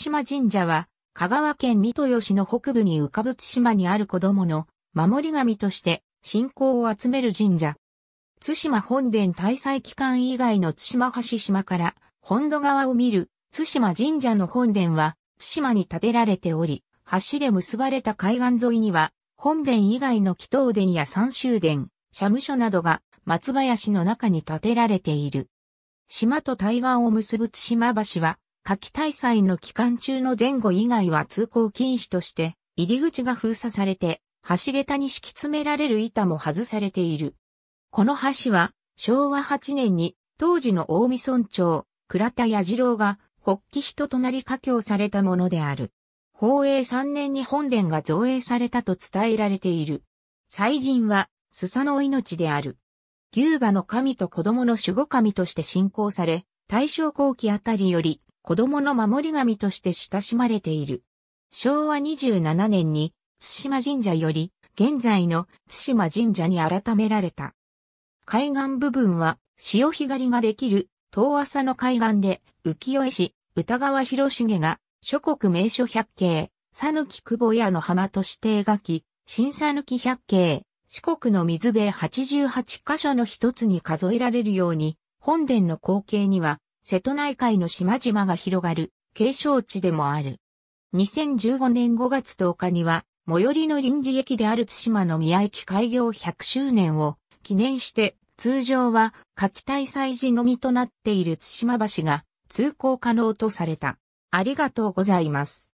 島神社は、香川県三豊市の北部に浮かぶ津島にある子供の守り神として信仰を集める神社。津島本殿大祭期間以外の津島橋島から本土側を見る津島神社の本殿は津島に建てられており、橋で結ばれた海岸沿いには本殿以外の祈祷殿や三州殿、社務所などが松林の中に建てられている。島と対岸を結ぶ津島橋は夏季大祭の期間中の前後以外は通行禁止として、入り口が封鎖されて、橋桁に敷き詰められる板も外されている。この橋は、昭和8年に、当時の大見村長、倉田矢次郎が、北起人となり家境されたものである。宝永3年に本殿が造営されたと伝えられている。祭神は、スサノオ命である。牛馬の神と子供の守護神として信仰され、大正後期あたりより、子供の守り神として親しまれている。昭和27年に、津島神社より、現在の津島神社に改められた。海岸部分は、潮干狩りができる、遠浅の海岸で、浮世絵師、歌川広重が、諸国名所百景、佐抜久保屋の浜として描き、新さ抜百景、四国の水辺88箇所の一つに数えられるように、本殿の光景には、瀬戸内海の島々が広がる景勝地でもある。2015年5月10日には、最寄りの臨時駅である津島の宮駅開業100周年を記念して、通常は夏季大祭時のみとなっている津島橋が通行可能とされた。ありがとうございます。